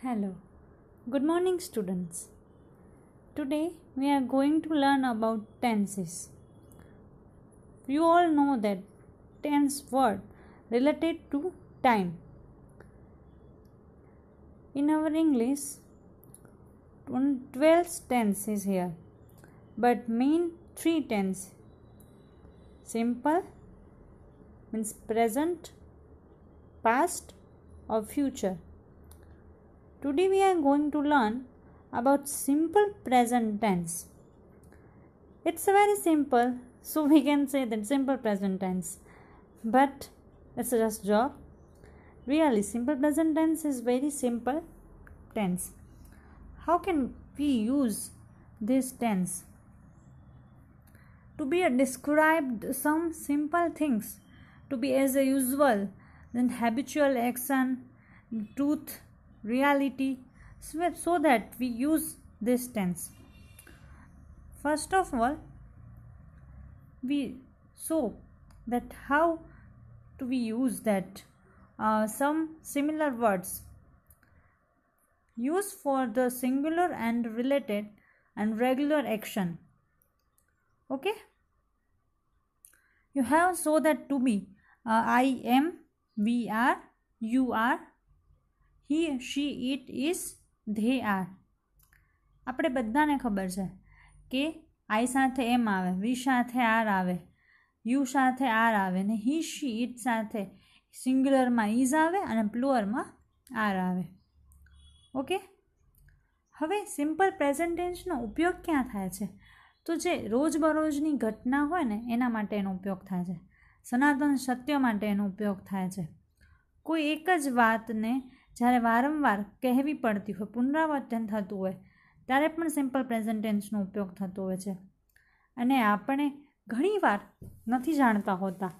Hello. Good morning, students. Today we are going to learn about tenses. You all know that tense word related to time. In our English, 12 tense is here, but mean 3 tense. Simple means present, past, or future Today we are going to learn about simple present tense. It's very simple, so we can say that simple present tense. But it's just job. Really, simple present tense is very simple tense. How can we use this tense? To be described some simple things, to be as a usual, then habitual action, truth reality so that we use this tense first of all we so that how do we use that uh, some similar words use for the singular and related and regular action okay you have so that to be uh, i am we are you are he she it is they are આપણે બધાને ખબર છે કે આઈ સાથે એમ આવે વી સાથે R આવે you સાથે આર આવે ને હી શી ઇટ સાથે સિંગ્યુલરમાં ઇઝ આવે અને પ્લુઅરમાં આર આવે ઓકે હવે સિમ્પલ પ્રેઝન્ટ ટેન્સનો ઉપયોગ ક્યાં થાય છે તો જે રોજબરોજની ઘટના હોય ને એના માટે એનો ઉપયોગ થાય છે સનાતન સત્ય માટે એનો ઉપયોગ થાય છે કોઈ એક જ વાતને જ્યારે વારંવાર કહેવી પડતી હોય પુનરાવર્તન થતું હોય ત્યારે પણ સિમ્પલ પ્રેઝન્ટ ટેન્સનો ઉપયોગ થતો હોય છે અને આપણે ઘણીવાર નથી જાણતા હોતા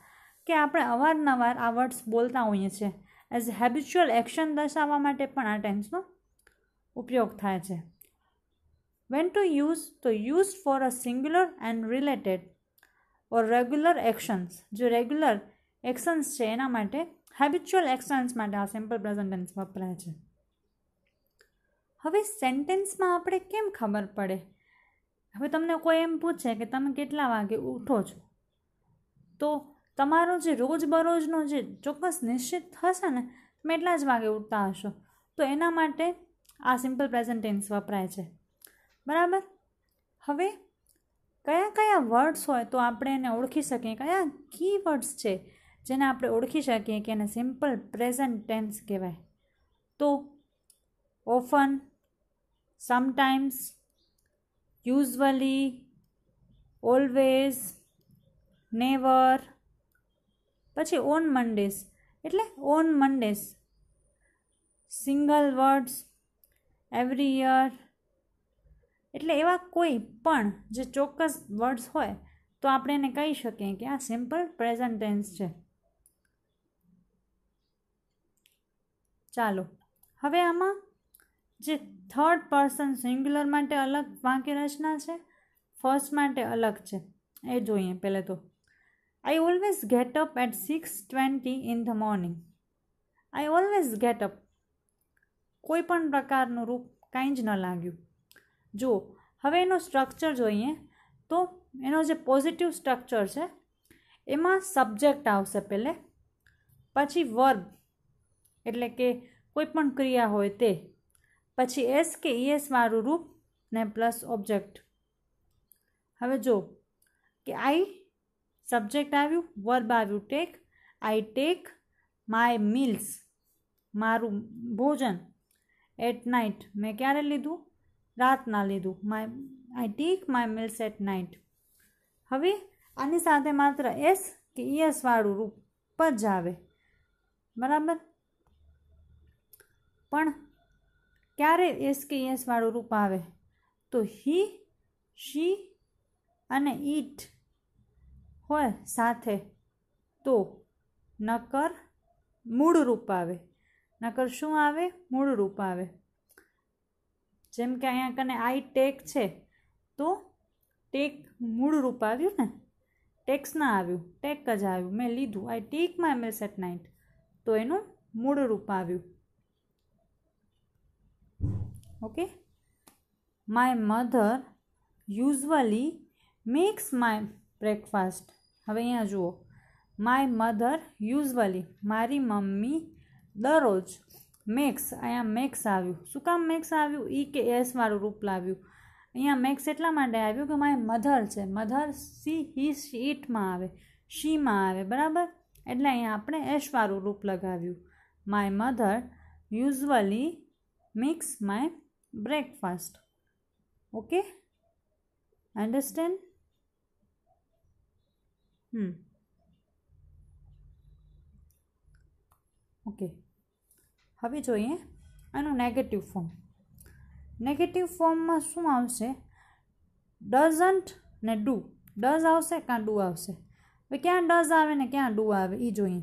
કે આપણે અવારનવાર આ વર્ડ્સ બોલતા હોઈએ છીએ એઝ હેબિચ્યુઅલ એક્શન દર્શાવવા માટે પણ આ ટેન્સનો ઉપયોગ થાય છે વેન ટુ યુઝ તો use for a singular and related or regular actions જો રેગ્યુલર એક્શન્સ છે એના માટે હેબિચ્યુઅલ એક્સન્સ માટે આ સિમ્પલ પ્રેઝન્ટ વપરાય છે હવે સેન્ટેન્સમાં આપણે કેમ ખબર પડે હવે તમને કોઈ એમ પૂછે કે તમે કેટલા વાગે ઉઠો છો તો તમારો જે રોજબરોજનો જે ચોક્કસ નિશ્ચિત હશે ને તમે એટલા જ વાગે ઉઠતા હશો તો એના માટે આ સિમ્પલ પ્રેઝન્ટેન્સ વપરાય છે બરાબર હવે કયા કયા વર્ડ્સ હોય તો આપણે એને ઓળખી શકીએ કયા કી વર્ડ્સ છે જેને આપણે ઓળખી શકીએ કે એને સિમ્પલ પ્રેઝન્ટ ટેન્સ કહેવાય તો often sometimes usually always never પછી ઓન મંડેસ એટલે on Mondays single words every year એટલે એવા કોઈ પણ જે ચોક્કસ વર્ડ્સ હોય તો આપણે એને કહી શકીએ કે આ સિમ્પલ પ્રેઝન્ટ ટેન્સ છે ચાલો હવે આમાં જે થર્ડ પર્સન સિંગ્યુલર માટે અલગ વાક્ય રચના છે ફર્સ્ટ માટે અલગ છે એ જોઈએ પહેલે તો I always get up at six twenty in the morning I always get up કોઈ પણ પ્રકારનું રૂપ કાંઈ જ ન લાગ્યું જો હવે એનો સ્ટ્રક્ચર જોઈએ તો એનો જે પોઝિટિવ સ્ટ્રક્ચર છે એમાં સબ્જેક્ટ આવશે પહેલે પછી વર્બ એટલે કે કોઈ પણ ક્રિયા હોય તે પછી એસ કે વાળું રૂપ ને પ્લસ ઓબ્જેક્ટ હવે જો કે આઈ સબ્જેક્ટ આવ્યું વર્બ આવ્યું take I take my meals મારું ભોજન એટ નાઇટ મેં ક્યારે લીધું રાતના લીધું my I take my meals at night હવે આની સાથે માત્ર એસ કે વાળું રૂપ જ આવે બરાબર પણ ક્યારે એસ કે એસવાળું રૂપ આવે તો હી શી અને ઈટ હોય સાથે તો નકર મૂળ રૂપ આવે નકર શું આવે મૂળ રૂપ આવે જેમ કે અહીંયા કને આઈ ટેક છે તો ટેક મૂળ રૂપ આવ્યું ને ટેક્સ ના આવ્યું ટેક જ આવ્યું મેં લીધું I take my meals at night તો એનું મૂળ રૂપ આવ્યું okay my mother usually makes my breakfast હવે અહીંયા જુઓ માય મધર યુઝવલી મારી મમ્મી દરરોજ મેક્સ અહીંયા મેક્સ આવ્યું શું કામ મેક્સ આવ્યું ઈ કે એસવાળું રૂપ લાવ્યું અહીંયા મેક્સ એટલા માટે આવ્યું કે માય મધર છે મધર સી હી ઇટમાં આવે શીમાં આવે બરાબર એટલે અહીંયા આપણે એશવાળું રૂપ લગાવ્યું my mother usually mix my breakfast okay understand hmm okay હવે જોઈએ આનો નેગેટિવ ફોર્મ નેગેટિવ ફોર્મમાં શું આવશે ડઝન્ટ ને ડુ ડઝ આવશે કાં ડુ આવશે હવે ક્યાં ડઝ આવે ને ક્યાં ડુ આવે એ જોઈએ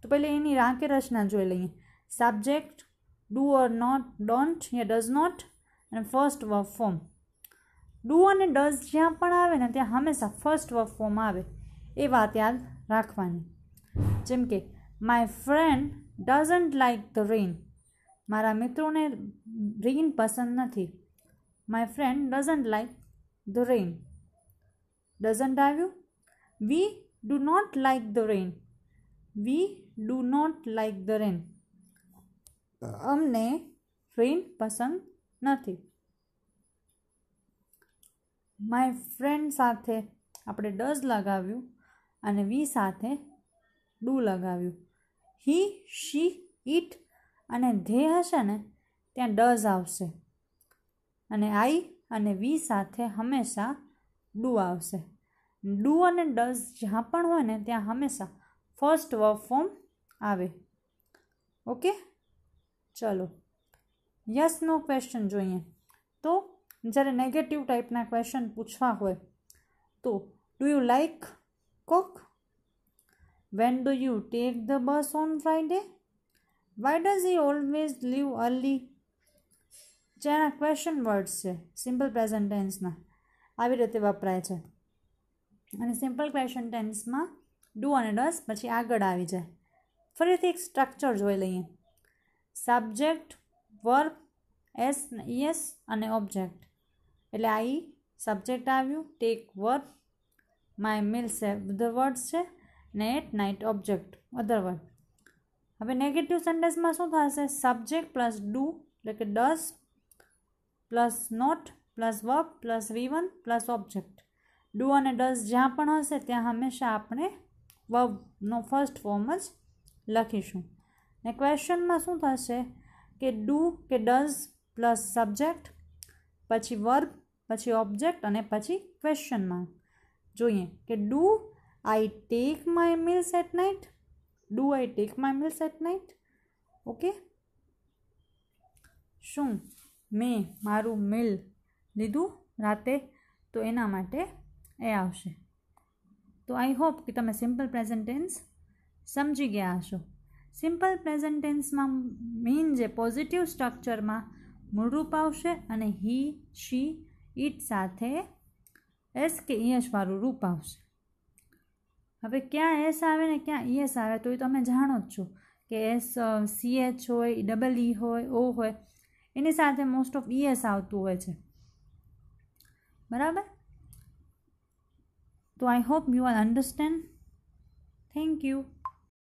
તો પહેલે એની રાંકે રચના જોઈ લઈએ subject do or not don't here does not અને ફર્સ્ટ વર્બ ફોર્મ ડુ અને ડઝ જ્યાં પણ આવે ને ત્યાં હંમેશા ફર્સ્ટ વર્બ ફોર્મ આવે એ વાત યાદ રાખવાની જેમ કે my friend doesn't like the rain મારા મિત્રોને રેન પસંદ નથી my friend doesn't like the rain doesn't આવ્યું we do not like the rain we do not like the rain અમને પ્રિન્ટ પસંદ નથી માય ફ્રેન્ડ સાથે આપણે ડઝ લગાવ્યું અને વી સાથે ડુ લગાવ્યું હી શી ઇટ અને ધે હશે ને ત્યાં ડઝ આવશે અને આઈ અને વી સાથે હંમેશા ડુ આવશે ડુ અને ડઝ જ્યાં પણ હોય ને ત્યાં હંમેશા ફર્સ્ટ વર્ક ફોર્મ આવે ઓકે ચલો યસ નો ક્વેશ્ચન જોઈએ તો જ્યારે નેગેટિવ ટાઈપના ક્વેશ્ચન પૂછવા હોય તો do you like coke when do you take the bus on Friday why does you always leave early જેના ક્વેશ્ચન વર્ડ્સ છે સિમ્પલ પ્રેઝન્ટ ટેન્સના આવી રીતે વપરાય છે અને સિમ્પલ ક્વેશ્ચન ટેન્સમાં ડુ અને ડસ પછી આગળ આવી જાય ફરીથી એક સ્ટ્રક્ચર જોઈ લઈએ સબ્જેક્ટ વર્ક એસ યસ અને ઓબ્જેક્ટ એટલે આ સબ્જેક્ટ આવ્યું ટેક વર્ક માય મિલ એ ધ વર્ડ્સ છે ને at night object other word હવે નેગેટિવ સેન્ટેન્સમાં શું થશે સબ્જેક્ટ પ્લસ ડુ એટલે કે does plus not plus verb plus V one plus object do અને ડસ જ્યાં પણ હશે ત્યાં હંમેશા આપણે વર્બનો ફર્સ્ટ ફોર્મ જ લખીશું ને ક્વેશ્ચનમાં શું થશે કે ડુ કે ડઝ પ્લસ સબ્જેક્ટ પછી વર્બ પછી ઓબ્જેક્ટ અને પછી ક્વેશ્ચનમાં જોઈએ કે do I take my meals at night do I take my meals at night okay શું મેં મારું મિલ લીધું રાતે તો એના માટે એ આવશે તો આઈ હોપ કે તમે સિમ્પલ પ્રેઝન્ટેન્સ સમજી ગયા હશો સિમ્પલ પ્રેઝન્ટ ટેન્સમાં મીન જે પોઝિટિવ સ્ટ્રક્ચરમાં મૂળરૂપ આવશે અને હી શી ઇટ સાથે એસ કે ઈએસવાળું રૂપ આવશે હવે ક્યાં એસ આવે ને ક્યાં ઈએસ આવે તો એ તમે જાણો જ છો કે એસ સી એચ હોય ડબલ e, ઈ હોય ઓ હોય એની સાથે મોસ્ટ ઓફ ઈએસ આવતું હોય છે બરાબર તો I hope you are understand thank you